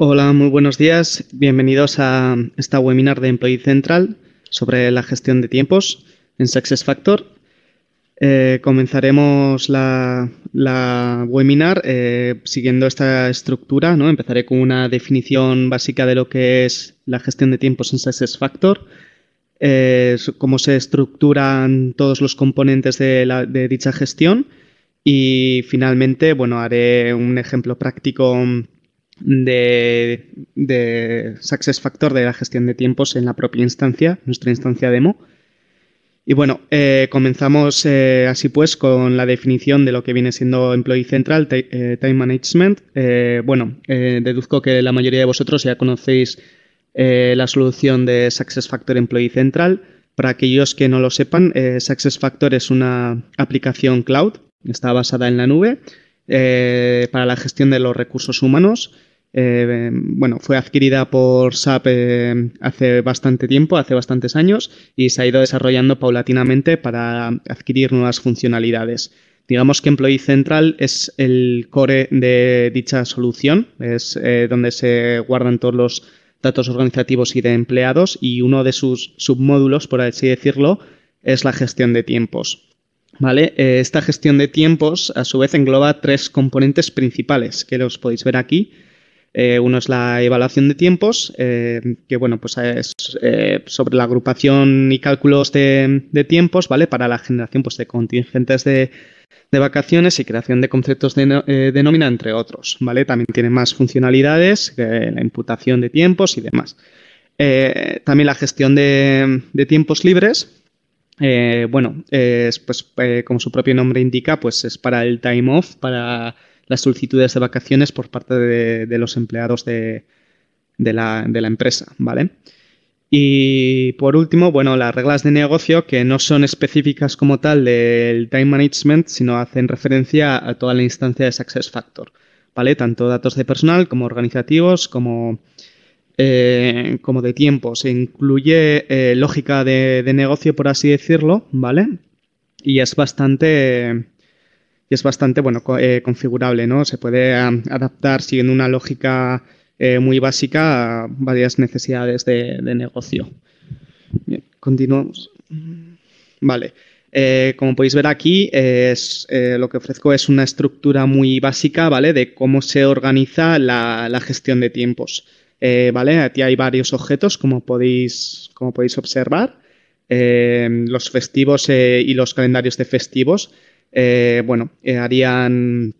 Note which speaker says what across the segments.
Speaker 1: Hola, muy buenos días. Bienvenidos a esta webinar de Employee Central sobre la gestión de tiempos en SuccessFactor. Factor. Eh, comenzaremos la, webinar eh, siguiendo esta estructura. ¿no? Empezaré con una definición básica de lo que es la gestión de tiempos en SuccessFactor, Factor, eh, cómo se estructuran todos los componentes de, de dicha gestión y finalmente bueno, haré un ejemplo práctico de, de Success Factor de la gestión de tiempos en la propia instancia, nuestra instancia demo. Y bueno, eh, comenzamos eh, así pues con la definición de lo que viene siendo Employee Central eh, Time Management. bueno, deduzco que la mayoría de vosotros ya conocéis la solución de SuccessFactor Employee Central. Para aquellos que no lo sepan, SuccessFactor es una aplicación cloud, está basada en la nube, para la gestión de los recursos humanos eh, bueno, fue adquirida por SAP eh, hace bastante tiempo, hace bastantes años, y se ha ido desarrollando paulatinamente para adquirir nuevas funcionalidades. Digamos que Employee Central es el core de dicha solución, es eh, donde se guardan todos los datos organizativos y de empleados, y uno de sus submódulos, por así decirlo, es la gestión de tiempos. ¿Vale? esta gestión de tiempos, a su vez, engloba tres componentes principales que los podéis ver aquí eh, uno es la evaluación de tiempos, eh, que bueno, pues es eh, sobre la agrupación y cálculos de, tiempos, ¿vale? Para la generación pues, de contingentes de, vacaciones y creación de conceptos de, nómina, entre otros, ¿vale? También tiene más funcionalidades, la imputación de tiempos y demás. también la gestión de, tiempos libres. bueno, pues como su propio nombre indica, pues es para el time off, para las solicitudes de vacaciones por parte de, los empleados de, la, empresa, ¿vale? Y por último, bueno, las reglas de negocio que no son específicas como tal del time management, sino hacen referencia a toda la instancia de Success Factor, ¿vale? Tanto datos de personal como organizativos, como, eh, como de tiempo. Se incluye eh, lógica de, de, negocio, por así decirlo, ¿vale? Y es bastante y es bastante bueno eh, configurable, ¿no? Se puede adaptar siguiendo una lógica eh, muy básica a varias necesidades de, negocio. Bien, continuamos. Vale. Eh, como podéis ver aquí, es, lo que ofrezco es una estructura muy básica, ¿vale? De cómo se organiza la, gestión de tiempos. ¿Vale? Aquí hay varios objetos, como podéis, como podéis observar. los festivos y los calendarios de festivos. Eh, bueno, eh, harían,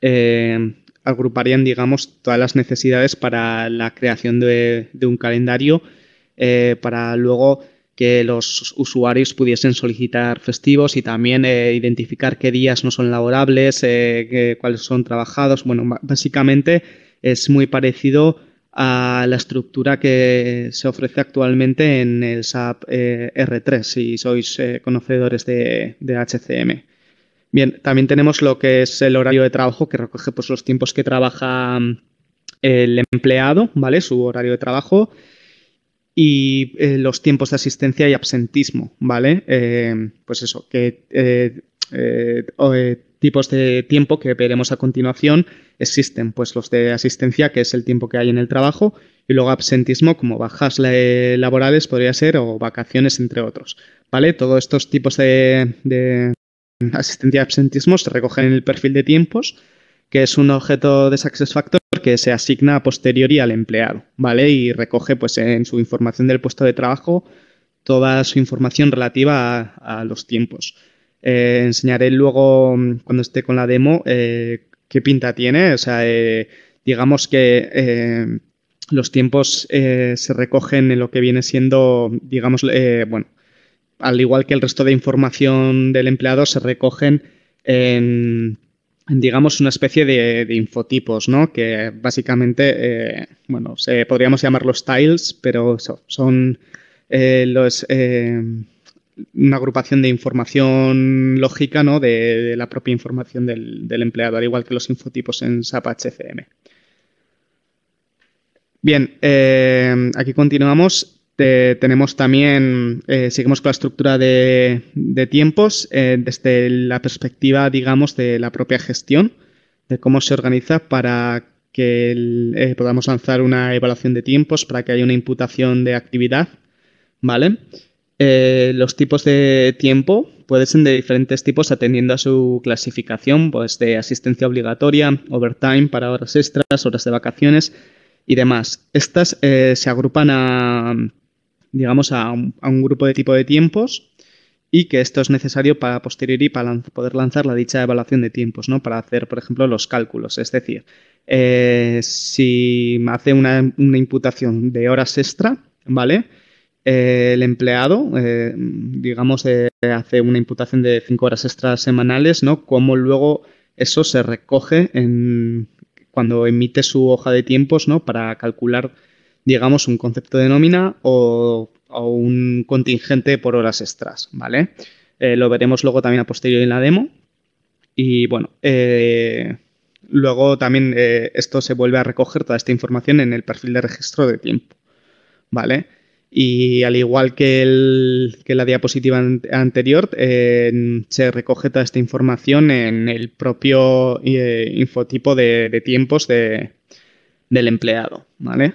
Speaker 1: eh, agruparían, digamos, todas las necesidades para la creación de, un calendario para luego que los usuarios pudiesen solicitar festivos y también identificar qué días no son laborables, cuáles son trabajados. Bueno, básicamente es muy parecido a la estructura que se ofrece actualmente en el SAP R3, si sois conocedores de HCM. Bien, también tenemos lo que es el horario de trabajo, que recoge pues, los tiempos que trabaja mm, el empleado, ¿vale? Su horario de trabajo y eh, los tiempos de asistencia y absentismo, ¿vale? Eh, pues eso, que eh, tipos de tiempo que veremos a continuación existen, pues los de asistencia, que es el tiempo que hay en el trabajo, y luego absentismo, como bajas laborales podría ser, o vacaciones, entre otros, ¿vale? Todos estos tipos de asistencia de absentismo se recogen en el perfil de tiempos, que es un objeto de SuccessFactor que se asigna a posteriori al empleado, ¿vale? Y recoge pues en su información del puesto de trabajo toda su información relativa a, los tiempos. Eh, enseñaré luego, mm, cuando esté con la demo, eh, qué pinta tiene. O sea, eh, digamos que los tiempos se recogen en lo que viene siendo, digamos, bueno, al igual que el resto de información del empleado, se recogen en, digamos, una especie de, infotipos, ¿no? Que básicamente, eh, bueno, se, podríamos llamarlos tiles, pero son, eh, los, eh, una agrupación de información lógica, ¿no? De, la propia información del, del, empleado, al igual que los infotipos en SAP HCM. Bien, aquí continuamos tenemos también, eh, seguimos con la estructura de, tiempos eh, desde la perspectiva, digamos, de la propia gestión, de cómo se organiza para que eh, podamos lanzar una evaluación de tiempos, para que haya una imputación de actividad, ¿vale? los tipos de tiempo pueden ser de diferentes tipos atendiendo a su clasificación, pues de asistencia obligatoria, overtime para horas extras, horas de vacaciones y demás. Estas se agrupan a digamos, a un, grupo de tipo de tiempos y que esto es necesario para y para poder lanzar la dicha evaluación de tiempos, ¿no? Para hacer, por ejemplo, los cálculos. Es decir, eh, si hace una, imputación de horas extra, ¿vale? Eh, el empleado, eh, digamos, hace una imputación de cinco horas extra semanales, ¿no? Cómo luego eso se recoge en, cuando emite su hoja de tiempos, ¿no? Para calcular digamos, un concepto de nómina o, un contingente por horas extras, ¿vale? Eh, lo veremos luego también a posteriori en la demo. Y bueno, eh, luego también eh, esto se vuelve a recoger toda esta información en el perfil de registro de tiempo, ¿vale? Y al igual que, la diapositiva anterior, se recoge toda esta información en el propio infotipo de, tiempos del empleado, ¿vale?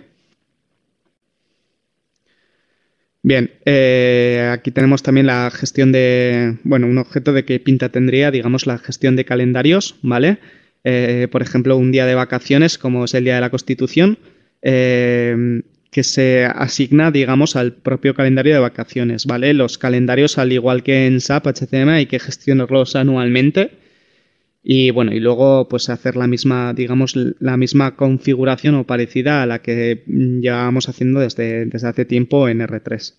Speaker 1: Bien, eh, aquí tenemos también la gestión de, bueno, un objeto de qué pinta tendría, digamos, la gestión de calendarios, ¿vale? Eh, por ejemplo, un día de vacaciones, como es el Día de la Constitución, eh, que se asigna, digamos, al propio calendario de vacaciones, ¿vale? Los calendarios, al igual que en SAP, HCM, hay que gestionarlos anualmente y bueno, y luego pues hacer la misma, digamos, la misma configuración o parecida a la que llevábamos haciendo desde, hace tiempo en R3.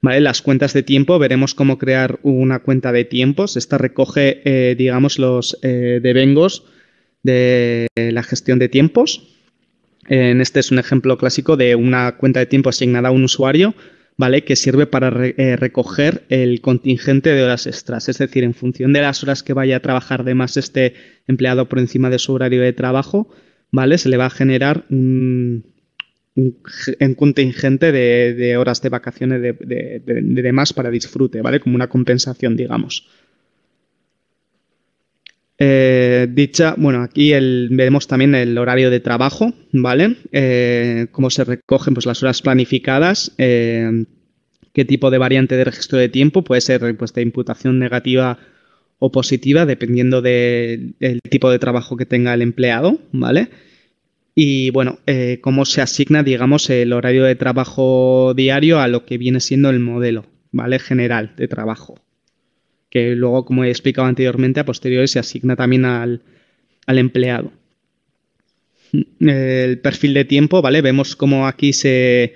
Speaker 1: las cuentas de tiempo, veremos cómo crear una cuenta de tiempos. Esta recoge, eh, digamos, los eh, devengos de la gestión de tiempos. En este es un ejemplo clásico de una cuenta de tiempo asignada a un usuario ¿vale? Que sirve para eh, recoger el contingente de horas extras. Es decir, en función de las horas que vaya a trabajar de más este empleado por encima de su horario de trabajo, ¿vale? Se le va a generar un, un, contingente de, horas de vacaciones de, de, más para disfrute, ¿vale? Como una compensación, digamos. Eh, dicha, bueno, aquí veremos también el horario de trabajo, ¿vale? Eh, cómo se recogen pues, las horas planificadas, eh, qué tipo de variante de registro de tiempo, puede ser pues, de imputación negativa o positiva, dependiendo del tipo de trabajo que tenga el empleado, ¿vale? Y bueno, cómo se asigna, digamos, el horario de trabajo diario a lo que viene siendo el modelo, ¿vale? General de trabajo que luego, como he explicado anteriormente, a posteriori se asigna también al, empleado. El perfil de tiempo, ¿vale? Vemos cómo aquí se,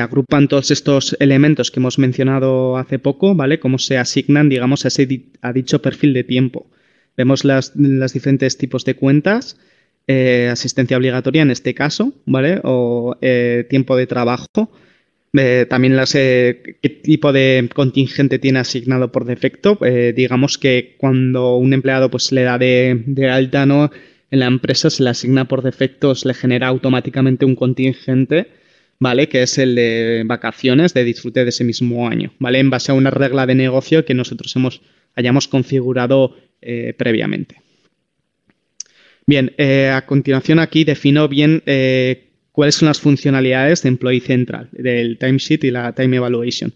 Speaker 1: agrupan todos estos elementos que hemos mencionado hace poco, ¿vale? Cómo se asignan, digamos, a, dicho perfil de tiempo. Vemos los las diferentes tipos de cuentas, eh, asistencia obligatoria en este caso, ¿vale? O eh, tiempo de trabajo, eh, también las, eh, qué tipo de contingente tiene asignado por defecto. Eh, digamos que cuando un empleado pues, le da de, alta ¿no? en la empresa, se le asigna por defecto, se le genera automáticamente un contingente. ¿Vale? Que es el de vacaciones, de disfrute de ese mismo año, ¿vale? En base a una regla de negocio que nosotros hemos, hayamos configurado previamente. Bien, a continuación aquí defino bien cuáles son las funcionalidades de Employee Central, del timesheet y la time evaluation.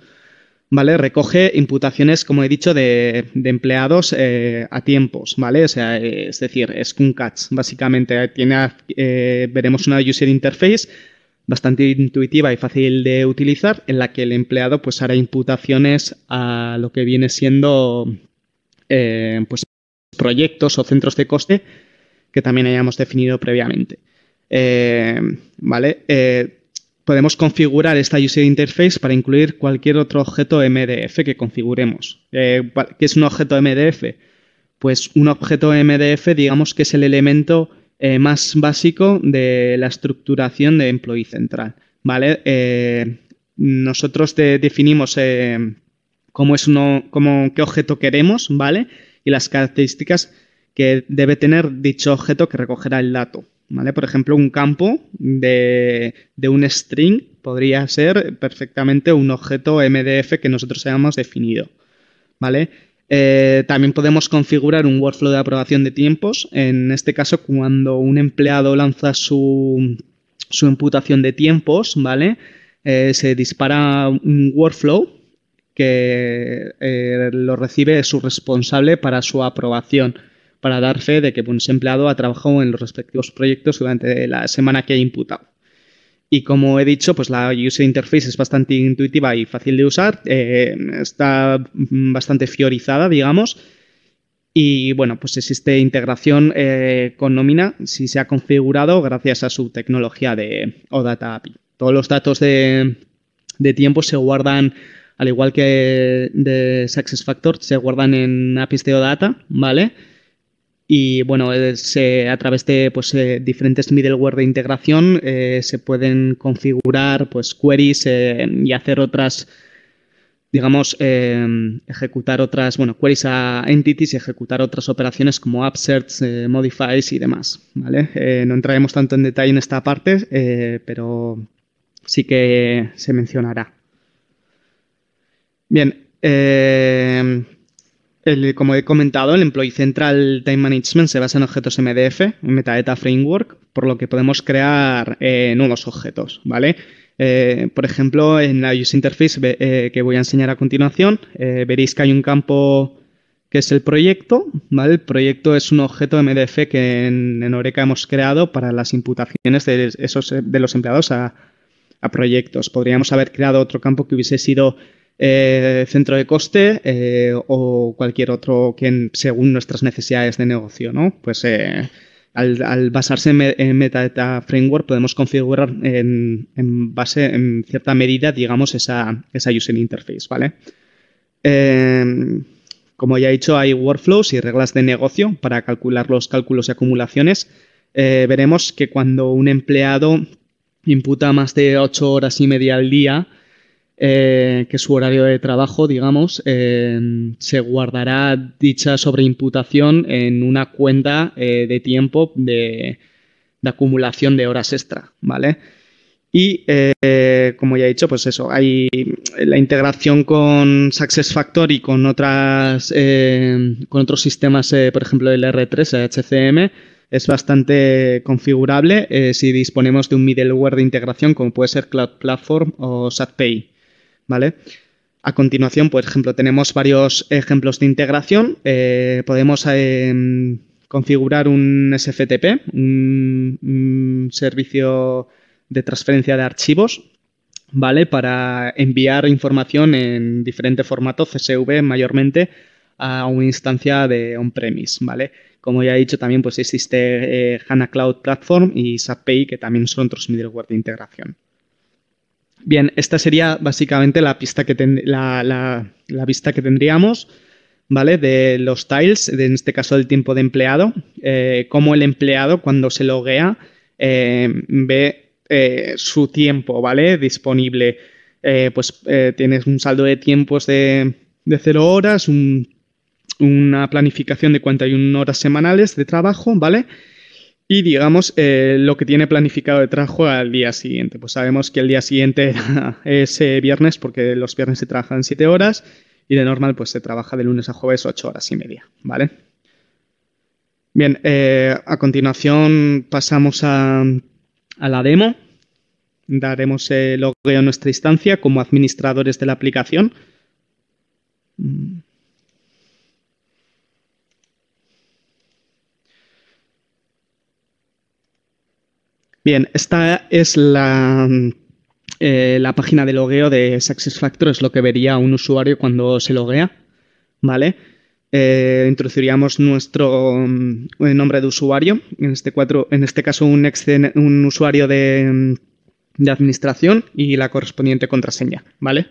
Speaker 1: ¿Vale? Recoge imputaciones, como he dicho, de, empleados eh, a tiempos, ¿vale? es decir, es un catch, básicamente. Eh, tiene, eh, veremos una user interface bastante intuitiva y fácil de utilizar, en la que el empleado pues hará imputaciones a lo que viene siendo pues, proyectos o centros de coste que también hayamos definido previamente. Eh, ¿Vale? Eh, podemos configurar esta user interface para incluir cualquier otro objeto MDF que configuremos. Eh, ¿Qué es un objeto MDF? Pues un objeto MDF, digamos que es el elemento más básico de la estructuración de Employee Central. ¿Vale? nosotros definimos cómo es uno, cómo, qué objeto queremos, ¿vale? Y las características que debe tener dicho objeto que recogerá el dato, por ejemplo, un campo de, un string podría ser perfectamente un objeto MDF que nosotros hayamos definido, eh, también podemos configurar un workflow de aprobación de tiempos. En este caso, cuando un empleado lanza su, imputación de tiempos, ¿vale? Eh, se dispara un workflow que eh, lo recibe su responsable para su aprobación para dar fe de que un empleado ha trabajado en los respectivos proyectos durante la semana que ha imputado. Y como he dicho, pues la user interface es bastante intuitiva y fácil de usar, eh, está bastante fiorizada, digamos, y bueno, pues existe integración eh, con nómina si se ha configurado gracias a su tecnología de OData API. Todos los datos de, de tiempo se guardan, al igual que de SuccessFactor, se guardan en APIs de OData, ¿vale? y bueno, eh, a través de pues, eh, diferentes middleware de integración eh, se pueden configurar pues, queries y hacer otras, digamos, ejecutar otras, bueno, queries a entities y ejecutar otras operaciones como upserts, modifies y demás. ¿vale? no entraremos tanto en detalle en esta parte, pero sí que se mencionará. Bien como he comentado, el Employee Central Time Management se basa en objetos MDF, Metadata Framework, por lo que podemos crear eh, nuevos objetos, ¿vale? Eh, por ejemplo, en la Use Interface eh, que voy a enseñar a continuación, veréis que hay un campo que es el proyecto, ¿vale? El proyecto es un objeto MDF que en, Oreca hemos creado para las imputaciones de, esos, de los empleados a, a proyectos. Podríamos haber creado otro campo que hubiese sido eh, centro de coste eh, o cualquier otro que según nuestras necesidades de negocio, ¿no? Pues eh, al, basarse en, Meta Metadata Framework podemos configurar en, base, en cierta medida, digamos, esa, user interface, ¿vale? Em, como ya he dicho, hay workflows y reglas de negocio para calcular los cálculos y acumulaciones. veremos que cuando un empleado imputa más de 8 horas y media al día, eh, que su horario de trabajo, digamos, eh, se guardará dicha sobreimputación en una cuenta eh, de tiempo de, acumulación de horas extra, ¿vale? Y como ya he dicho, pues eso, la integración con SuccessFactor y con otras con otros sistemas, por ejemplo, el R3, HCM, es bastante configurable si disponemos de un middleware de integración como puede ser Cloud Platform o SatPay. ¿vale? A continuación, por ejemplo, tenemos varios ejemplos de integración. Eh, podemos eh, configurar un SFTP, un, servicio de transferencia de archivos, ¿vale? Para enviar información en diferente formato, CSV mayormente, a una instancia de on-premise, ¿vale? Como ya he dicho, también pues, existe eh, HANA Cloud Platform y SAP que también son otros middleware de integración. Bien, esta sería básicamente la pista que la, vista que tendríamos, ¿vale? De los tiles, en este caso del tiempo de empleado, eh, cómo el empleado cuando se loguea eh, ve eh, su tiempo, ¿vale? Disponible. pues tienes un saldo de tiempos de, de 0 horas, una planificación de 41 horas semanales de trabajo, ¿vale? vale y digamos eh, lo que tiene planificado de trabajo al día siguiente. Pues sabemos que el día siguiente es eh, viernes porque los viernes se trabajan 7 horas y de normal pues se trabaja de lunes a jueves 8 horas y media, ¿vale? Bien, eh, a continuación pasamos a, la demo. Daremos el logueo a nuestra instancia como administradores de la aplicación. Bien, esta es eh, la, página de logueo de Factor. es lo que vería un usuario cuando se loguea, ¿vale? Eh, introduciríamos nuestro mm, nombre de usuario, en este, este caso un, usuario mm, de, administración y la correspondiente contraseña, ¿vale?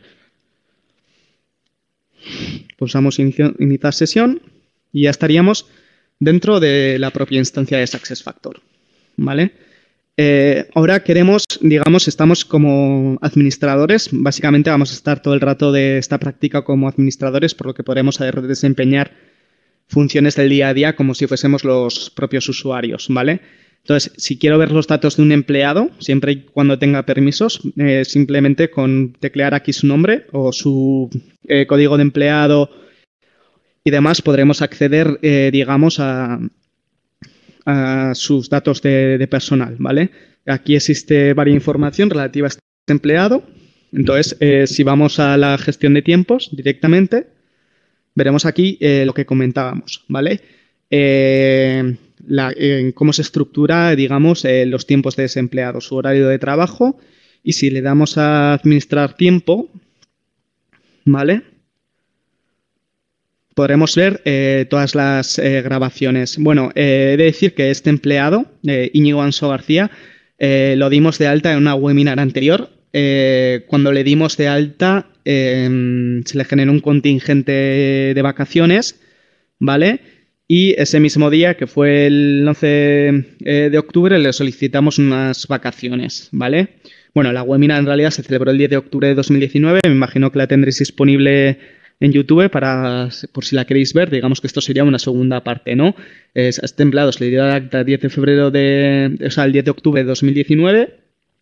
Speaker 1: Pulsamos iniciar sesión y ya estaríamos dentro de la propia instancia de Factor. ¿vale? Eh, ahora queremos, digamos, estamos como administradores, básicamente vamos a estar todo el rato de esta práctica como administradores, por lo que podremos desempeñar funciones del día a día como si fuésemos los propios usuarios, ¿vale? Entonces, si quiero ver los datos de un empleado, siempre y cuando tenga permisos, eh, simplemente con teclear aquí su nombre o su eh, código de empleado y demás, podremos acceder, digamos, a, a sus datos de, personal, ¿vale? Aquí existe varias información relativa a este empleado. Entonces, eh, si vamos a la gestión de tiempos directamente, veremos aquí eh, lo que comentábamos, ¿vale? Eh, cómo se estructura, digamos, los tiempos de desempleado su horario de trabajo, y si le damos a administrar tiempo, ¿vale? podremos ver eh, todas las eh, grabaciones. Bueno, eh, he de decir que este empleado, Íñigo Anso García, lo dimos de alta en una webinar anterior. cuando le dimos de alta, se le generó un contingente de vacaciones, ¿vale? Y ese mismo día, que fue el 11 de octubre, le solicitamos unas vacaciones, ¿vale? Bueno, la webinar en realidad se celebró el 10 de octubre de 2019, me imagino que la tendréis disponible en YouTube para, por si la queréis ver, digamos que esto sería una segunda parte, ¿no? Es, se le dio el acta 10 de febrero de, o sea, el 10 de octubre de 2019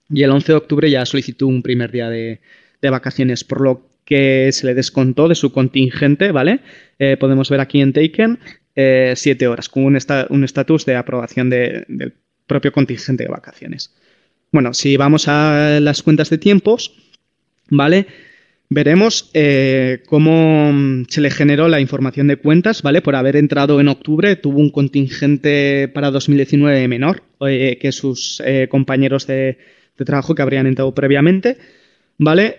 Speaker 1: y el 11 de octubre ya solicitó un primer día de, vacaciones, por lo que se le descontó de su contingente, ¿vale? Eh, podemos ver aquí en Taken eh, siete horas, con un estatus de aprobación del propio contingente de vacaciones. Bueno, si vamos a las cuentas de tiempos, ¿vale? Veremos eh, cómo mm, se le generó la información de cuentas, ¿vale? Por haber entrado en octubre, tuvo un contingente para 2019 menor eh, que sus eh, compañeros de, trabajo que habrían entrado previamente, ¿vale?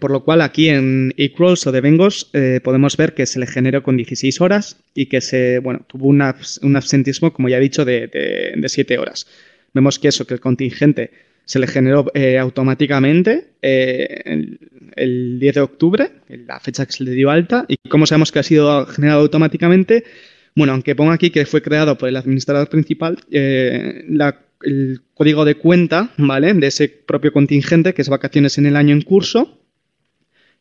Speaker 1: por lo cual aquí en Equals o de Vengos podemos ver que se le generó con 16 horas y que se, bueno, tuvo un, absentismo, como ya he dicho, de 7 horas. Vemos que eso, que el contingente se le generó eh, automáticamente eh, el, 10 de octubre, la fecha que se le dio alta. ¿Y cómo sabemos que ha sido generado automáticamente? Bueno, aunque ponga aquí que fue creado por el administrador principal, eh, el código de cuenta, ¿vale? De ese propio contingente, que es vacaciones en el año en curso,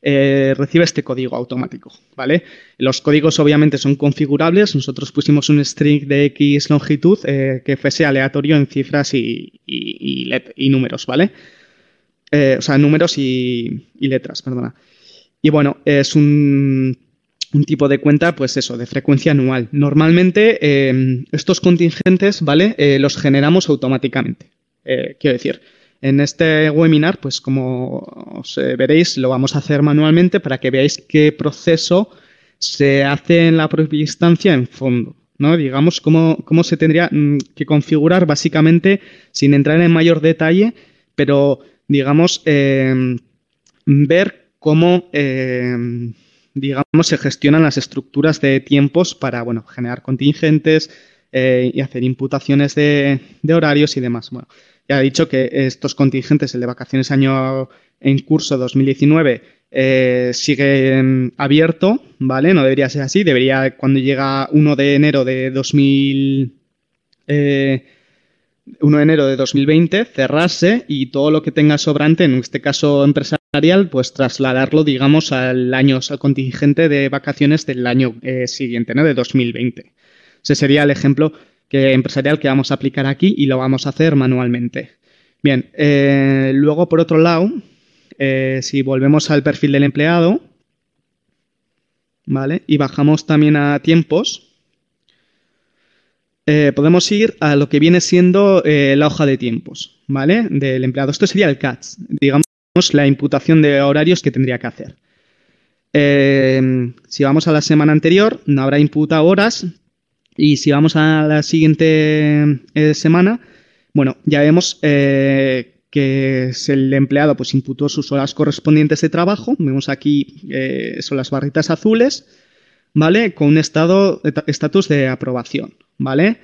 Speaker 1: eh, recibe este código automático, ¿vale? Los códigos obviamente son configurables, nosotros pusimos un string de X longitud eh, que fuese aleatorio en cifras y, números, ¿vale? Eh, o sea, números y, letras, perdona. Y bueno, es un, un, tipo de cuenta, pues eso, de frecuencia anual. Normalmente estos contingentes, ¿vale? los generamos automáticamente. quiero decir, en este webinar, pues como os eh, veréis, lo vamos a hacer manualmente para que veáis qué proceso se hace en la propia instancia en fondo. ¿no? Digamos cómo, se tendría mm, que configurar básicamente, sin entrar en mayor detalle, pero digamos, em, ver cómo, em, digamos, se gestionan las estructuras de tiempos para, bueno, generar contingentes eh, y hacer imputaciones de, de horarios y demás. Bueno, ya ha dicho que estos contingentes, el de vacaciones año en curso 2019, eh, sigue abierto, ¿vale? No debería ser así. Debería, cuando llega 1 de enero de 2000. Eh, de enero de 2020 cerrarse y todo lo que tenga sobrante, en este caso empresarial, pues trasladarlo, digamos, al año, al contingente de vacaciones del año eh, siguiente, ¿no? De 2020. Ese sería el ejemplo que empresarial que vamos a aplicar aquí y lo vamos a hacer manualmente. Bien, eh, luego por otro lado, eh, si volvemos al perfil del empleado, ¿vale? Y bajamos también a tiempos, eh, podemos ir a lo que viene siendo la hoja de tiempos, ¿vale? Del empleado. Esto sería el CATS, digamos la imputación de horarios que tendría que hacer. si vamos a la semana anterior, no habrá imputa horas, y si vamos a la siguiente eh, semana, bueno, ya vemos eh, que el empleado pues imputó sus horas correspondientes de trabajo. Vemos aquí, eh, son las barritas azules, ¿vale? Con un estado, estatus de aprobación, ¿vale?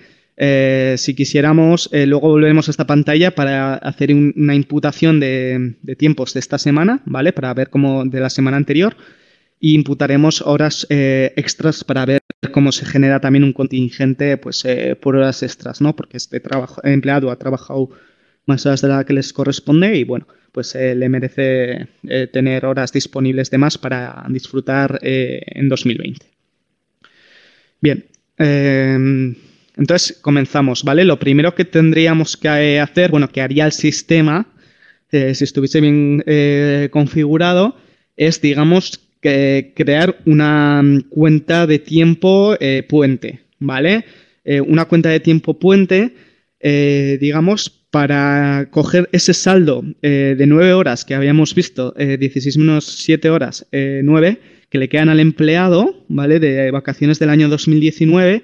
Speaker 1: si quisiéramos, luego volvemos a esta pantalla para hacer una imputación de, de, tiempos de esta semana, ¿vale? Para ver cómo de la semana anterior imputaremos horas eh, extras para ver cómo se genera también un contingente pues, eh, por horas extras, ¿no? Porque este trabajo, empleado ha trabajado más horas de la que les corresponde y bueno, pues eh, le merece tener horas disponibles de más para disfrutar en 2020. Bien, em, entonces comenzamos, ¿vale? Lo primero que tendríamos que hacer, bueno, que haría el sistema, si estuviese bien configurado, es, digamos, crear mm, eh, eh, una cuenta de tiempo puente, ¿vale? Eh, una cuenta de tiempo puente, digamos, para coger ese saldo de nueve horas que habíamos visto, 16 menos 7 horas, 9, que le quedan al empleado, ¿vale? De vacaciones del año 2019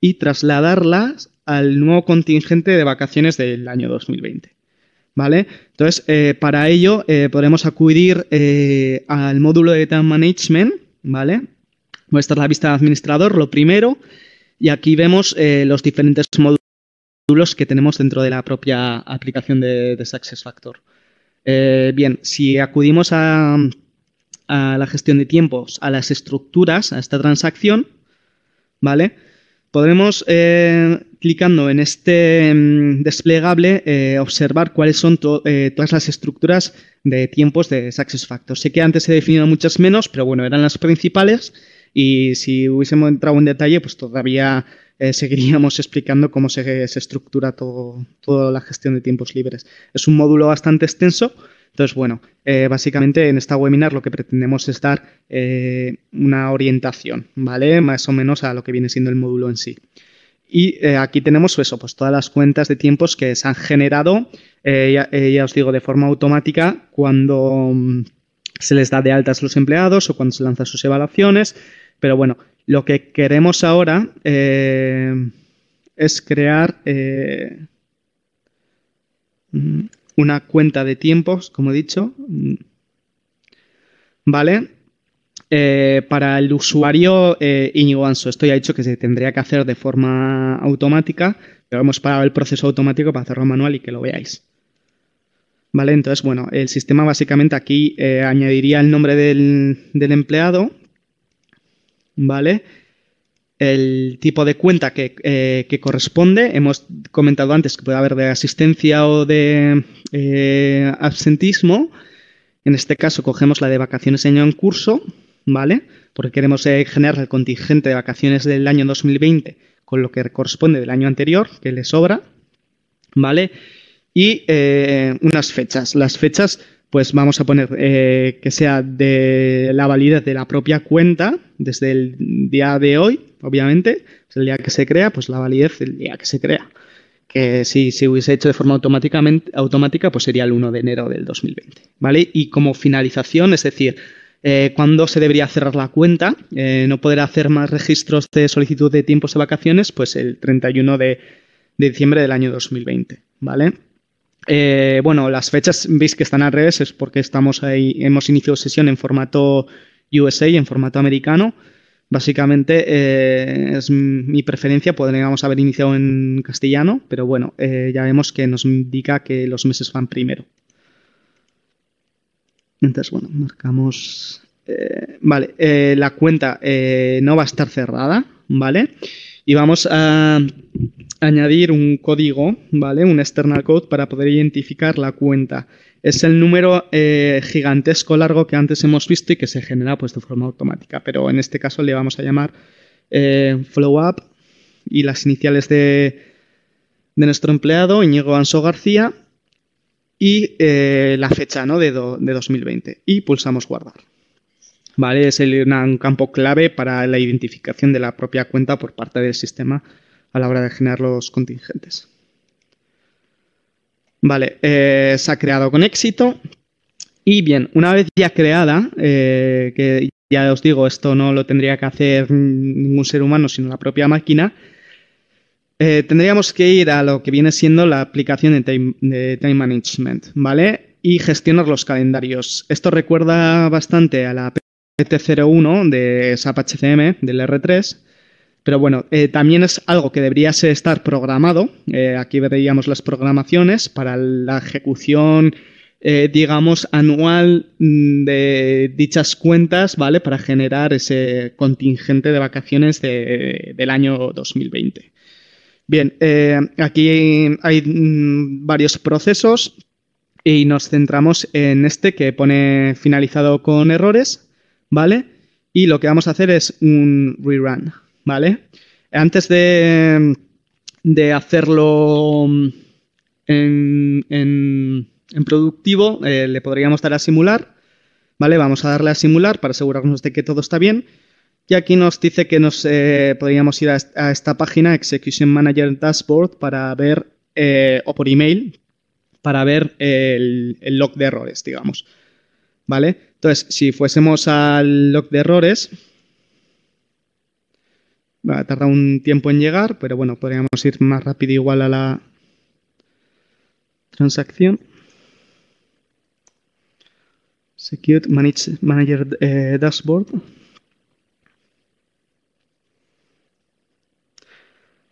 Speaker 1: y trasladarlas al nuevo contingente de vacaciones del año 2020. ¿vale? Entonces, eh, para ello eh, podemos acudir eh, al módulo de time Management, ¿vale? Voy a la vista de administrador, lo primero, y aquí vemos los diferentes módulos que tenemos dentro de la propia aplicación de, de SuccessFactor. bien, si acudimos a, la gestión de tiempos, a las estructuras, a esta transacción, ¿vale? Podremos clicando en este mm, desplegable, eh, observar cuáles son eh, todas las estructuras de tiempos de factor Sé que antes he definido muchas menos, pero bueno, eran las principales y si hubiésemos entrado en detalle, pues todavía eh, seguiríamos explicando cómo se, se estructura todo, toda la gestión de tiempos libres. Es un módulo bastante extenso, entonces, bueno, básicamente en esta webinar lo que pretendemos es dar una orientación, ¿vale? Más o menos a lo que viene siendo el módulo en sí. Y eh, aquí tenemos eso, pues todas las cuentas de tiempos que se han generado, eh, eh, ya, os digo, de forma automática cuando mm, se les da de altas los empleados o cuando se lanzan sus evaluaciones. Pero bueno, lo que queremos ahora es crear mm, una cuenta de tiempos, como he dicho. Mm, ¿Vale? Eh, para el usuario, Iñigo eh, Anso, esto ya he dicho que se tendría que hacer de forma automática, pero hemos parado el proceso automático para hacerlo manual y que lo veáis. Vale, entonces, bueno, el sistema básicamente aquí eh, añadiría el nombre del, empleado, ¿vale? el tipo de cuenta que, corresponde. Hemos comentado antes que puede haber de asistencia o de absentismo. En este caso cogemos la de vacaciones año en curso ¿vale? Porque queremos eh, generar el contingente de vacaciones del año 2020 con lo que corresponde del año anterior, que le sobra, ¿vale? Y eh, unas fechas. Las fechas, pues vamos a poner eh, que sea de la validez de la propia cuenta desde el día de hoy, obviamente, pues, el día que se crea, pues la validez del día que se crea. Que si se hubiese hecho de forma automáticamente, automática, pues sería el 1 de enero del 2020, ¿vale? Y como finalización, es decir, eh, cuándo se debería cerrar la cuenta, eh, no poder hacer más registros de solicitud de tiempos de vacaciones, pues el 31 de, diciembre del año 2020, ¿vale? Eh, bueno, las fechas veis que están al revés, es porque estamos ahí, hemos iniciado sesión en formato USA, y en formato americano. Básicamente es mi preferencia, podríamos haber iniciado en castellano, pero bueno, ya vemos que nos indica que los meses van primero, entonces, bueno, marcamos... Eh, vale, eh, la cuenta eh, no va a estar cerrada, ¿vale? Y vamos a añadir un código, ¿vale? Un external code para poder identificar la cuenta. Es el número gigantesco largo que antes hemos visto y que se genera pues, de forma automática, pero en este caso le vamos a llamar Follow up y las iniciales de, de nuestro empleado, Íñigo Anso García, y eh, la fecha ¿no? de, de 2020 y pulsamos guardar. ¿Vale? Es un campo clave para la identificación de la propia cuenta por parte del sistema a la hora de generar los contingentes. Vale, eh, se ha creado con éxito. Y bien, una vez ya creada, eh, que ya os digo, esto no lo tendría que hacer ningún ser humano, sino la propia máquina, eh, tendríamos que ir a lo que viene siendo la aplicación de time, Management, ¿vale? Y gestionar los calendarios. Esto recuerda bastante a la PT01 de SAP HCM, del R3, pero bueno, eh, también es algo que debería estar programado. Eh, aquí veríamos las programaciones para la ejecución, digamos, anual mm, de dichas cuentas, ¿vale? Para generar ese contingente de vacaciones del año 2020. Bien, eh, aquí hay mm, varios procesos y nos centramos en este que pone finalizado con errores, ¿vale? Y lo que vamos a hacer es un rerun, ¿vale? Antes de, de hacerlo mm, en, productivo, eh, le podríamos dar a simular, ¿vale? Vamos a darle a simular para asegurarnos de que todo está bien y aquí nos dice que nos eh, podríamos ir a, esta página, Execution Manager Dashboard, para ver, eh, o por email, para ver el, log de errores, digamos. ¿Vale? Entonces, si fuésemos al log de errores, va a tardar un tiempo en llegar, pero bueno, podríamos ir más rápido igual a la transacción. Secure Manager eh, Dashboard.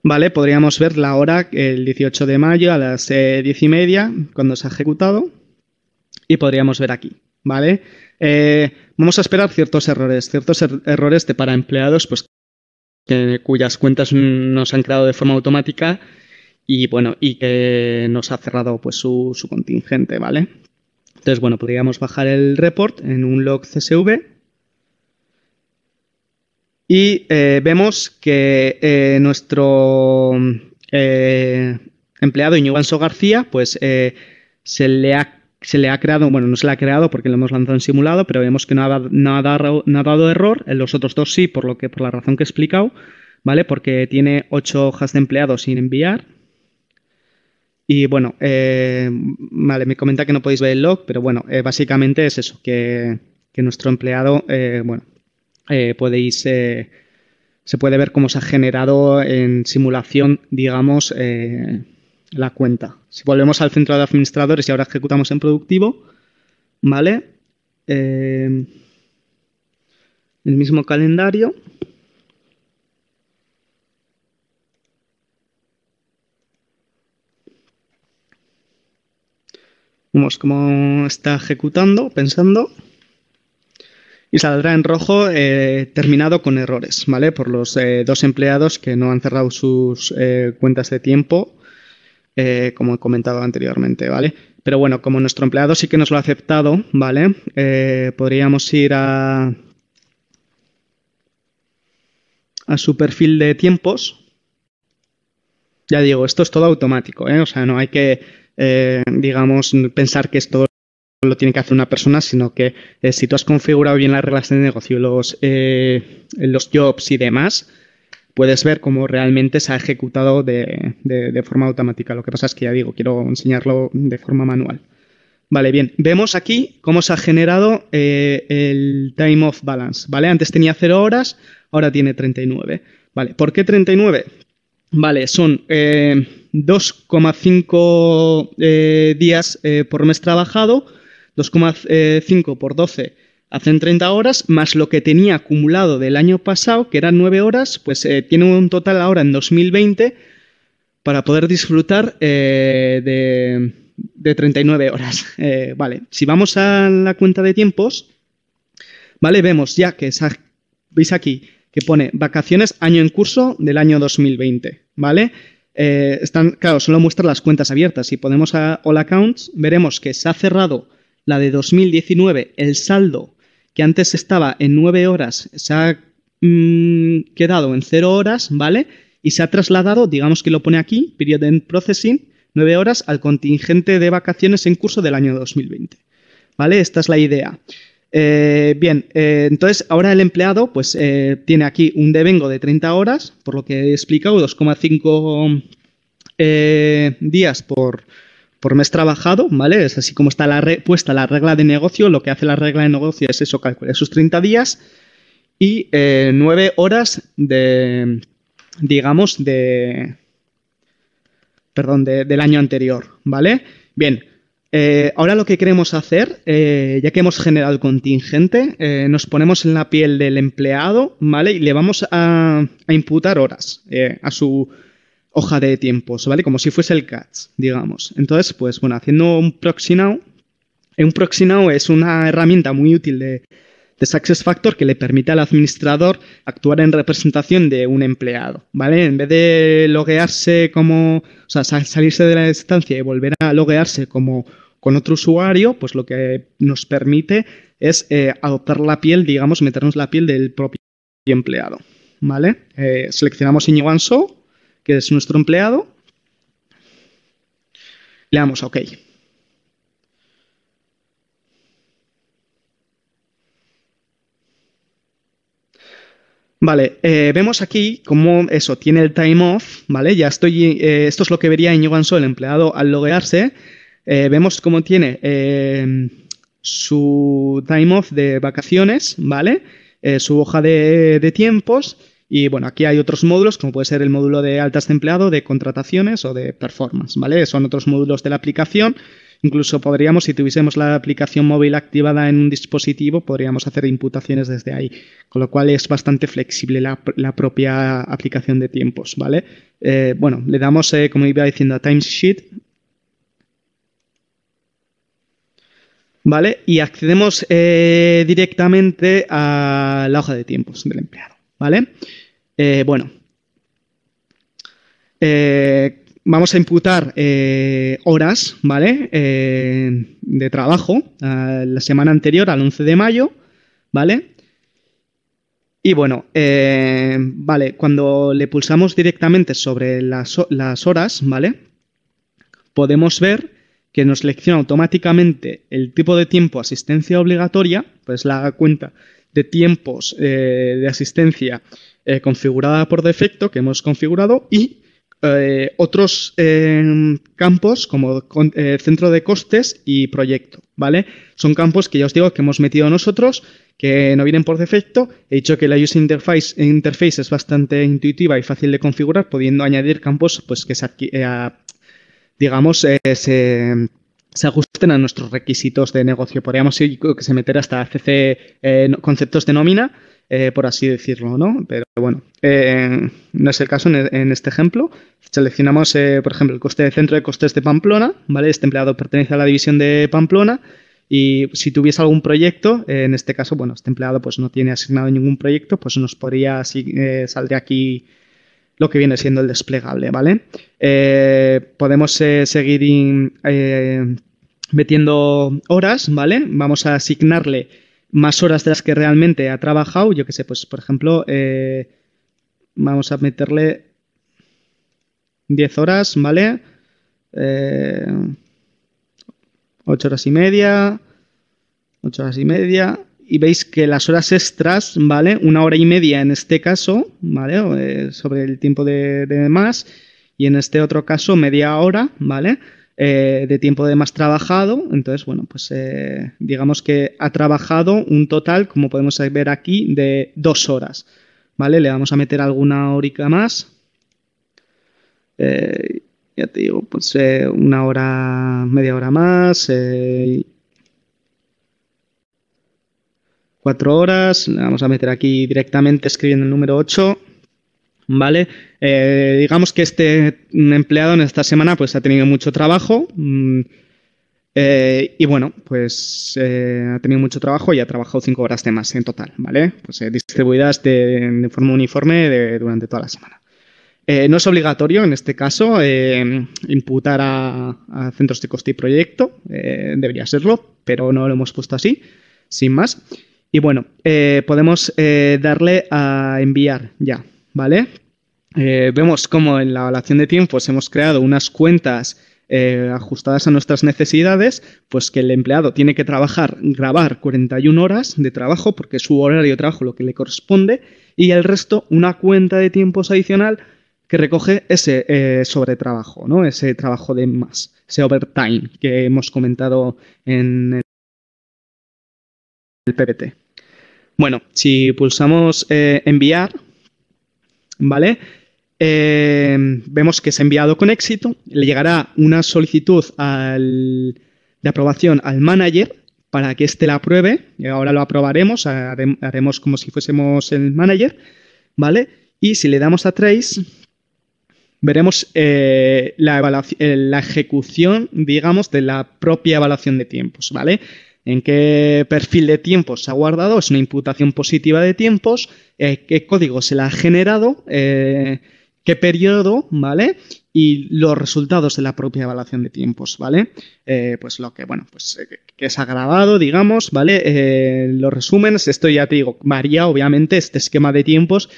Speaker 1: ¿vale? Podríamos ver la hora el 18 de mayo a las eh, diez 10 y media, cuando se ha ejecutado, y podríamos ver aquí, ¿vale? Eh, vamos a esperar ciertos errores, ciertos er-, errores de para empleados, pues cuyas cuentas nos han creado de forma automática y bueno, y que nos ha cerrado pues su, su contingente, ¿vale? Entonces, bueno, podríamos bajar el report en un log CSV y eh, vemos que eh, nuestro eh, empleado Iñigo García, pues se le ha se le ha creado, bueno, no se le ha creado porque lo hemos lanzado en simulado, pero vemos que no ha, dado, error, en los otros dos sí, por, lo que, por la razón que he explicado, ¿vale? Porque tiene ocho hojas de empleado sin enviar. Y bueno, vale, me comenta que no podéis ver el log, pero bueno, básicamente es eso, que, que nuestro empleado, eh, bueno, eh, podéis, eh, se puede ver cómo se ha generado en simulación, digamos, eh, la cuenta. Si volvemos al centro de administradores y ahora ejecutamos en productivo, ¿vale? el mismo calendario. Vemos cómo está ejecutando, pensando y saldrá en rojo eh, terminado con errores, ¿vale? Por los eh, dos empleados que no han cerrado sus eh, cuentas de tiempo, como he comentado anteriormente, ¿vale? Pero bueno, como nuestro empleado sí que nos lo ha aceptado, ¿vale? podríamos ir a, su perfil de tiempos. Ya digo, esto es todo automático, ¿eh? O sea, no hay que, digamos, pensar que es todo lo tiene que hacer una persona, sino que eh, si tú has configurado bien las reglas de negocio, los, eh, los jobs y demás, puedes ver cómo realmente se ha ejecutado de, forma automática. Lo que pasa es que ya digo, quiero enseñarlo de forma manual. Vale, bien, vemos aquí cómo se ha generado eh, el time of balance, ¿vale? Antes tenía 0 horas, ahora tiene 39. Vale, ¿por qué 39? Vale, son 2,5 días por mes trabajado, 2,5 eh, por 12 hacen 30 horas, más lo que tenía acumulado del año pasado, que eran 9 horas, pues eh, tiene un total ahora en 2020 para poder disfrutar eh, de, 39 horas. vale, si vamos a la cuenta de tiempos, vale, vemos ya que esa, veis aquí que pone vacaciones año en curso del año 2020, ¿vale? están, claro, solo muestra las cuentas abiertas. Si ponemos a All Accounts, veremos que se ha cerrado la de 2019, el saldo que antes estaba en 9 horas se ha mm, quedado en 0 horas, ¿vale? Y se ha trasladado, digamos que lo pone aquí, period en processing, 9 horas al contingente de vacaciones en curso del año 2020. ¿Vale? Esta es la idea. Eh, bien, eh, entonces ahora el empleado pues eh, tiene aquí un devengo de 30 horas, por lo que he explicado, 2,5 días por, por mes trabajado, ¿vale? Es así como está la puesta la regla de negocio, lo que hace la regla de negocio es eso, calcula sus 30 días y 9 eh, horas de, digamos, de, perdón, del año anterior, ¿vale? Bien, eh, ahora lo que queremos hacer, eh, ya que hemos generado el contingente, nos ponemos en la piel del empleado, ¿vale? Y le vamos a imputar horas a su hoja de tiempos, ¿vale? Como si fuese el catch, digamos. Entonces, pues bueno, haciendo un proxy now, un proxy now es una herramienta muy útil de, de factor que le permite al administrador actuar en representación de un empleado, ¿vale? En vez de loguearse como, o sea, salirse de la instancia y volver a loguearse como con otro usuario, pues lo que nos permite es eh, adoptar la piel, digamos, meternos la piel del propio empleado, ¿vale? Eh, seleccionamos Iñigo que es nuestro empleado. Le damos OK. Vale, eh, vemos aquí cómo eso tiene el time off, ¿vale? Ya estoy, eh, esto es lo que vería en Ansó, el empleado, al loguearse. Eh, vemos cómo tiene su time off de vacaciones, ¿vale? su hoja de tiempos y bueno, aquí hay otros módulos, como puede ser el módulo de altas de empleado, de contrataciones o de performance, ¿vale? Son otros módulos de la aplicación. Incluso podríamos, si tuviésemos la aplicación móvil activada en un dispositivo, podríamos hacer imputaciones desde ahí, con lo cual es bastante flexible la, propia aplicación de tiempos, ¿vale? Eh, bueno, le damos, eh, como iba diciendo, a timesheet, ¿vale? Y accedemos eh, directamente a la hoja de tiempos del empleado. ¿vale? Eh, bueno, eh, vamos a imputar eh, horas, ¿vale? de trabajo la semana anterior al 11 de mayo, ¿vale? Y bueno, vale, cuando le pulsamos directamente sobre las, las horas, ¿vale? Podemos ver que nos selecciona automáticamente el tipo de tiempo asistencia obligatoria, pues la cuenta de tiempos eh, de asistencia eh, configurada por defecto que hemos configurado y eh, otros campos como centro de costes y proyecto, ¿vale? Son campos que ya os digo que hemos metido nosotros, que no vienen por defecto. He dicho que la user interface, interface es bastante intuitiva y fácil de configurar, pudiendo añadir campos pues, que se, digamos, se se ajusten a nuestros requisitos de negocio. Podríamos que se meter hasta CC eh, conceptos de nómina, eh, por así decirlo, ¿no? Pero bueno, eh, no es el caso en, este ejemplo. Seleccionamos, por ejemplo, el coste de centro de costes de Pamplona, ¿vale? Este empleado pertenece a la división de Pamplona. Y si tuviese algún proyecto, en este caso, bueno, este empleado pues no tiene asignado ningún proyecto, pues nos podría, saldría aquí lo que viene siendo el desplegable, ¿vale? podemos seguir metiendo horas, ¿vale? Vamos a asignarle más horas de las que realmente ha trabajado. Yo que sé, pues por ejemplo, eh, vamos a meterle 10 horas, ¿vale? Eh, ocho 8 horas y media, 8 horas y media. Y veis que las horas extras, ¿vale? Una hora y media en este caso, ¿vale? Eh, sobre el tiempo de, de más. Y en este otro caso, media hora, ¿vale? Eh, de tiempo de más trabajado. Entonces, bueno, pues eh, digamos que ha trabajado un total, como podemos ver aquí, de dos horas. ¿Vale? Le vamos a meter alguna horica más. Eh, ya te digo, pues una hora, media hora más. cuatro horas. Le vamos a meter aquí directamente escribiendo el número 8. ¿vale? Eh, digamos que este empleado en esta semana pues ha tenido mucho trabajo mm, eh, y bueno, pues eh, ha tenido mucho trabajo y ha trabajado cinco horas de más en total, ¿vale? Pues distribuidas de, forma uniforme durante toda la semana. no es obligatorio en este caso imputar a, a, centros de coste y proyecto, debería serlo, pero no lo hemos puesto así, sin más. Y bueno, podemos darle a enviar ya, ¿vale? Eh, vemos cómo en la evaluación de tiempos hemos creado unas cuentas eh, ajustadas a nuestras necesidades, pues que el empleado tiene que trabajar, grabar 41 horas de trabajo, porque su horario de trabajo lo que le corresponde, y el resto una cuenta de tiempos adicional que recoge ese eh, sobretrabajo, ¿no? ese trabajo de más, ese overtime que hemos comentado en el PPT. Bueno, si pulsamos enviar, ¿vale? Eh, vemos que se ha enviado con éxito, le llegará una solicitud de aprobación al manager para que éste la apruebe, eh, ahora lo aprobaremos, haremos como si fuésemos el manager, ¿vale? Y si le damos a trace, veremos eh, la, ejecución, digamos, de la propia evaluación de tiempos, ¿vale? en qué perfil de tiempos se ha guardado, es una imputación positiva de tiempos, eh, qué código se le ha generado, eh, qué periodo, ¿vale? Y los resultados de la propia evaluación de tiempos, ¿vale? Eh, pues lo que, bueno, pues que es agravado, digamos, ¿vale? los resúmenes, esto ya te digo, varía obviamente este esquema de tiempos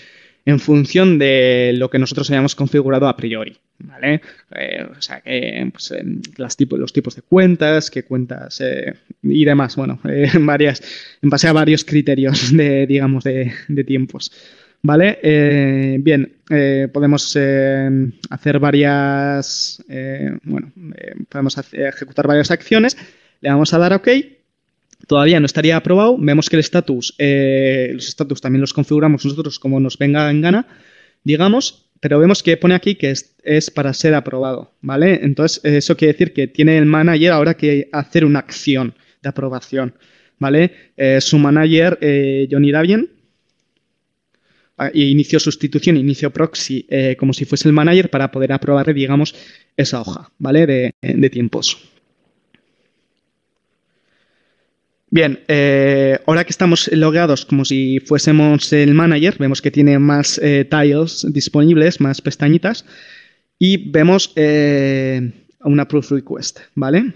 Speaker 1: en función de lo que nosotros hayamos configurado a priori. ¿Vale? Eh, o sea, pues, eh, los tipos de cuentas, qué cuentas eh, y demás, bueno, varias, en base a varios criterios de, digamos, de, tiempos. ¿Vale? bien, podemos hacer varias, bueno, podemos ejecutar varias acciones, le vamos a dar OK todavía no estaría aprobado. Vemos que el status, eh, los estatus también los configuramos nosotros como nos venga en gana, digamos, pero vemos que pone aquí que es, para ser aprobado, ¿vale? Entonces, eso quiere decir que tiene el manager ahora que hacer una acción de aprobación, ¿vale? Eh, su manager, eh, Johnny Rabien, ah, sustitución, inició proxy, eh, como si fuese el manager para poder aprobar, digamos, esa hoja, ¿vale? de, de tiempos. Bien, eh, ahora que estamos logados como si fuésemos el manager, vemos que tiene más eh, tiles disponibles, más pestañitas, y vemos eh, una proof request, ¿vale?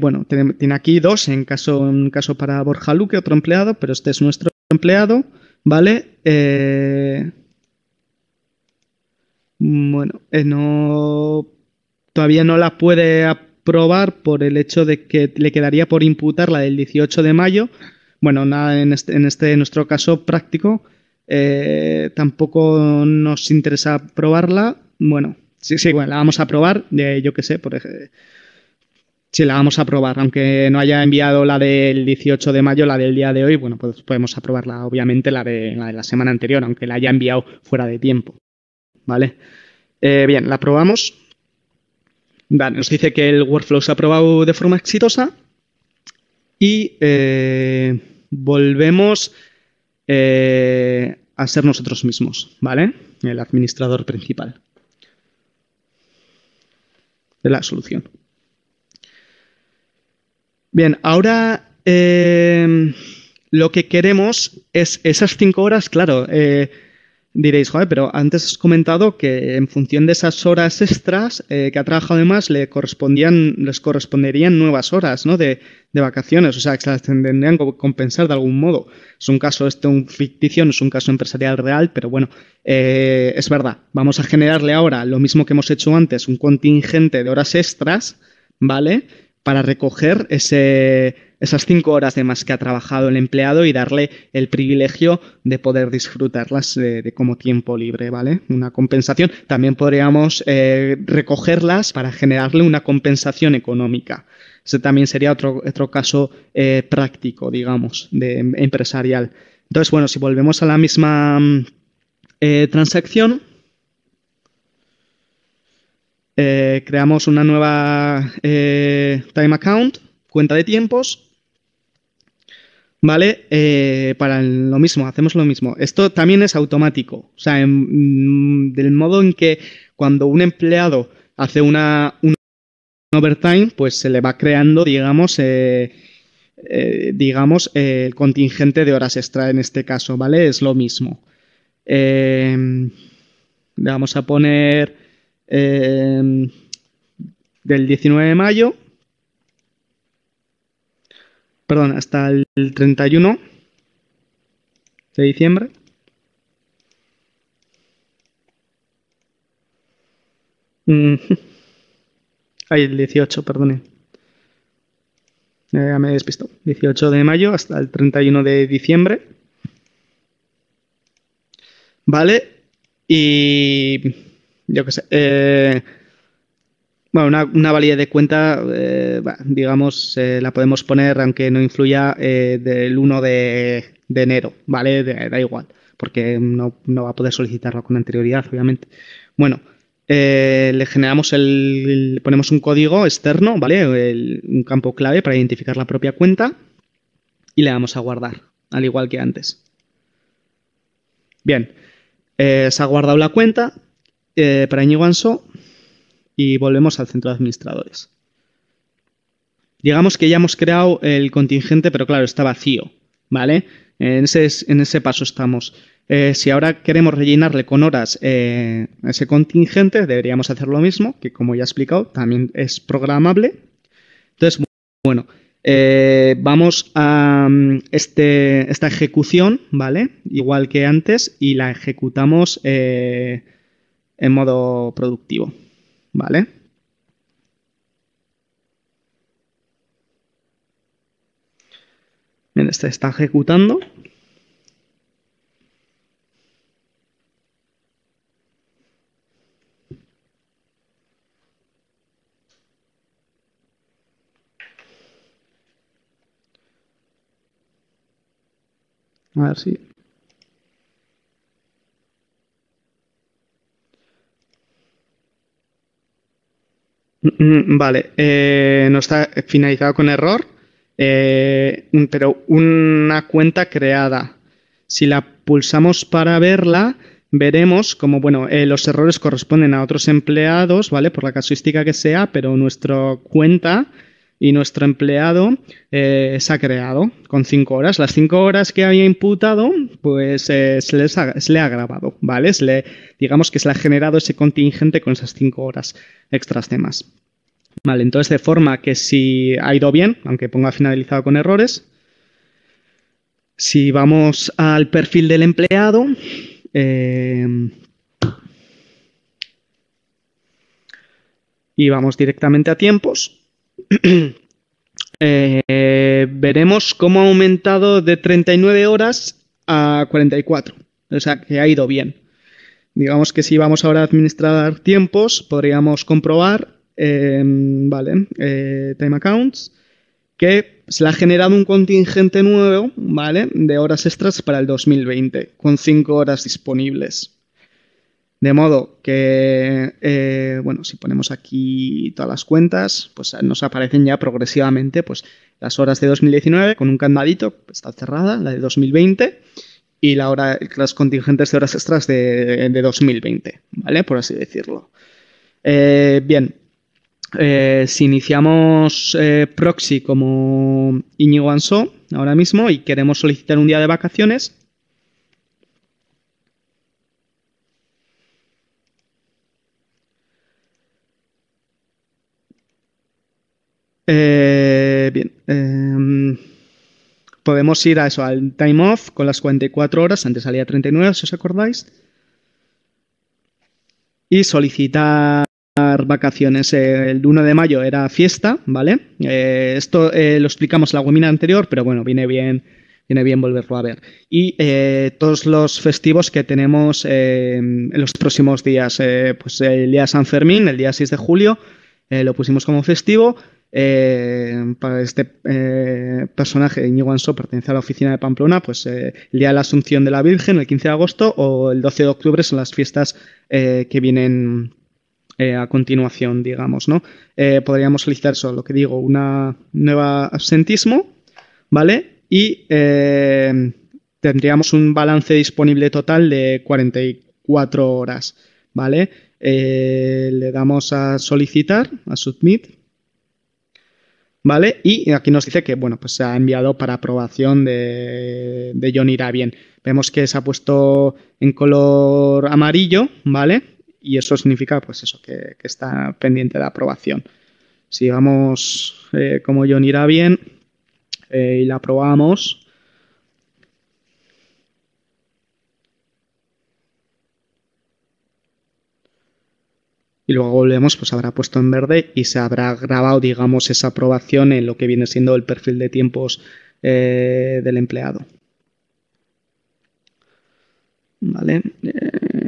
Speaker 1: bueno, tiene, aquí dos, en caso, en caso para Borja Luque, otro empleado, pero este es nuestro empleado, ¿vale? bueno, no, todavía no la puede probar por el hecho de que le quedaría por imputar la del 18 de mayo. Bueno, nada, en este, en este, nuestro caso práctico, eh, tampoco nos interesa probarla. Bueno, sí, sí, la vamos a probar, yo qué sé, por ejemplo. la vamos a probar, aunque no haya enviado la del 18 de mayo, la del día de hoy, bueno, pues podemos aprobarla, obviamente, la de la, de la semana anterior, aunque la haya enviado fuera de tiempo. ¿Vale? Eh, bien, la probamos nos dice que el workflow se ha probado de forma exitosa y eh, volvemos eh, a ser nosotros mismos, ¿vale? El administrador principal de la solución. Bien, ahora eh, lo que queremos es esas cinco horas, claro. Diréis, joder, pero antes has comentado que en función de esas horas extras eh, que ha trabajado además le correspondían, les corresponderían nuevas horas ¿no? de, de vacaciones, o sea, que se las tendrían que compensar de algún modo. Es un caso este un ficticio, no es un caso empresarial real, pero bueno, eh, es verdad. Vamos a generarle ahora lo mismo que hemos hecho antes, un contingente de horas extras, ¿vale? para recoger ese, esas cinco horas de más que ha trabajado el empleado y darle el privilegio de poder disfrutarlas de, como tiempo libre, ¿vale? Una compensación. También podríamos eh, recogerlas para generarle una compensación económica. Ese también sería otro, otro caso eh, práctico, digamos, de em, empresarial. Entonces, bueno, si volvemos a la misma mm, eh, transacción, eh, creamos una nueva eh, time account, cuenta de tiempos, ¿vale? Eh, para lo mismo, hacemos lo mismo. Esto también es automático, o sea, mm, del modo en que cuando un empleado hace una, un overtime, pues se le va creando, digamos, digamos, el contingente de horas extra en este caso, ¿vale? Es lo mismo. le vamos a poner Em, del 19 de mayo, perdón, hasta el 31 de diciembre. Mm. Ay, el 18, perdone. Eh, me despisto. 18 de mayo hasta el 31 de diciembre. ¿Vale? Y yo qué sé. Eh, bueno, una, una, validez de cuenta, eh, digamos, eh, la podemos poner, aunque no influya, del 1 de, enero, ¿vale? da igual, porque no, va a poder solicitarlo con anterioridad, obviamente. Bueno, le generamos el, ponemos un código externo, ¿vale? un campo clave para identificar la propia cuenta y le damos a guardar, al igual que antes. Bien, se ha guardado la cuenta, eh, para Íñigo y volvemos al centro de administradores. Digamos que ya hemos creado el contingente, pero claro, está vacío, ¿vale? En ese, paso estamos. Eh, si ahora queremos rellenarle con horas eh, ese contingente, deberíamos hacer lo mismo, que como ya he explicado, también es programable. Entonces, bueno, vamos a mm, este, esta ejecución, ¿vale? Igual que antes, y la ejecutamos en modo productivo. ¿Vale? Bien, este está ejecutando. A ver si Mm, vale, eh, no está finalizado con error, eh, pero una cuenta creada. Si la pulsamos para verla, veremos como, bueno, eh, los errores corresponden a otros empleados, ¿vale? Por la casuística que sea, pero nuestra cuenta y nuestro empleado se ha creado con 5 horas. Las 5 horas que había imputado, pues se, les ha, le ha grabado, ¿vale? digamos que se le ha generado ese contingente con esas 5 horas extras de más. Vale, entonces de forma que si ha ido bien, aunque ponga finalizado con errores, si vamos al perfil del empleado, eh, y vamos directamente a tiempos, eh, veremos cómo ha aumentado de 39 horas a 44. O sea, que ha ido bien. Digamos que si vamos ahora a administrar tiempos, podríamos comprobar Em, vale, eh, Time Accounts, que se le ha generado un contingente nuevo, ¿vale? De horas extras para el 2020, con 5 horas disponibles. De modo que, eh, bueno, si ponemos aquí todas las cuentas, pues eh, nos aparecen ya progresivamente pues, las horas de 2019 con un candadito, pues, está cerrada, la de 2020, y la hora, las contingentes de horas extras de, 2020, ¿vale? Por así decirlo. bien, eh, si iniciamos eh, proxy como Iñigo Anso ahora mismo y queremos solicitar un día de vacaciones, eh, bien. Em, podemos ir a eso, al time off con las 44 horas. Antes salía 39, si os acordáis. Y solicitar vacaciones. Eh, el 1 de mayo era fiesta, ¿vale? Eh, esto eh, lo explicamos en la webinar anterior, pero bueno, viene bien, viene bien volverlo a ver. Y todos los festivos que tenemos en los próximos días, pues el día San Fermín, el día 6 de julio, lo pusimos como festivo. para este personaje, Iñigo Anso, pertenece a la oficina de Pamplona, pues el día de la Asunción de la Virgen, el 15 de agosto, o el 12 de octubre son las fiestas que vienen eh, a continuación, digamos, ¿no? Eh, podríamos solicitar solo lo que digo, una nueva absentismo, ¿vale? Y eh, tendríamos un balance disponible total de 44 horas, ¿vale? le damos a solicitar, a submit, ¿vale? Y aquí nos dice que, bueno, pues se ha enviado para aprobación de, de John irá bien. Vemos que se ha puesto en color amarillo, ¿vale? y eso significa, pues eso, que, está pendiente de aprobación. Si vamos eh, como John irá bien eh, y la aprobamos, y luego volvemos, pues habrá puesto en verde y se habrá grabado, digamos, esa aprobación en lo que viene siendo el perfil de tiempos eh, del empleado. ¿vale? Eh,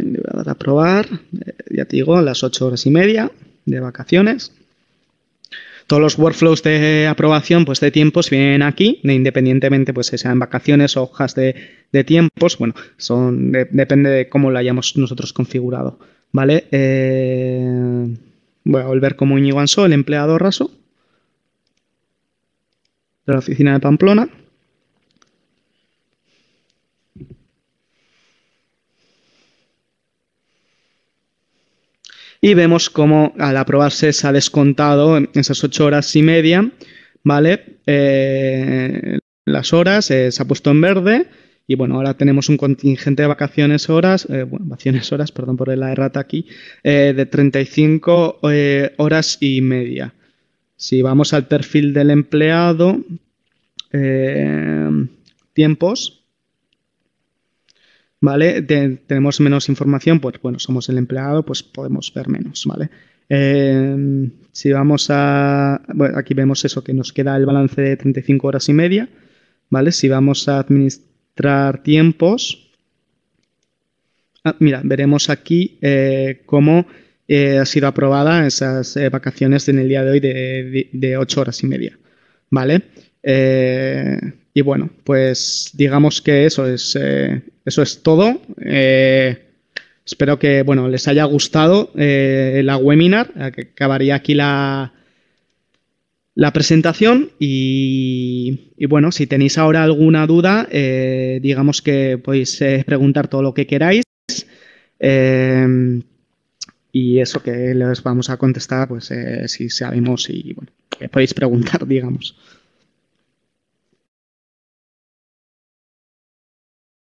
Speaker 1: le voy a dar a probar, eh, ya te digo, a las 8 horas y media de vacaciones. Todos los workflows de aprobación pues, de tiempos vienen aquí, independientemente pues, si sean vacaciones o hojas de, tiempos, bueno, son, depende de cómo lo hayamos nosotros configurado, ¿vale? Eh, voy a volver como iguanso el empleado raso de la oficina de Pamplona. Y vemos cómo al aprobarse se ha descontado esas ocho horas y media, ¿vale? Eh, las horas eh, se ha puesto en verde. Y bueno, ahora tenemos un contingente de vacaciones horas, eh, vacaciones horas, perdón por la errata aquí, de 35 horas y media. Si vamos al perfil del empleado, tiempos, ¿vale? tenemos menos información, pues bueno, somos el empleado, pues podemos ver menos, ¿vale? Eh, si vamos a... Bueno, aquí vemos eso, que nos queda el balance de 35 horas y media, ¿vale? Si vamos a administrar tiempos... Ah, mira, veremos aquí eh, cómo eh, ha sido aprobada esas vacaciones en el día de hoy de, de, de 8 horas y media, ¿vale? Eh, y bueno, pues digamos que eso es, eh, eso es todo. Eh, espero que bueno, les haya gustado eh, la webinar. Acabaría aquí la, la presentación y, y, bueno, si tenéis ahora alguna duda, digamos que podéis preguntar todo lo que queráis. y eso que les vamos a contestar, pues si sabemos y bueno, que podéis preguntar, digamos.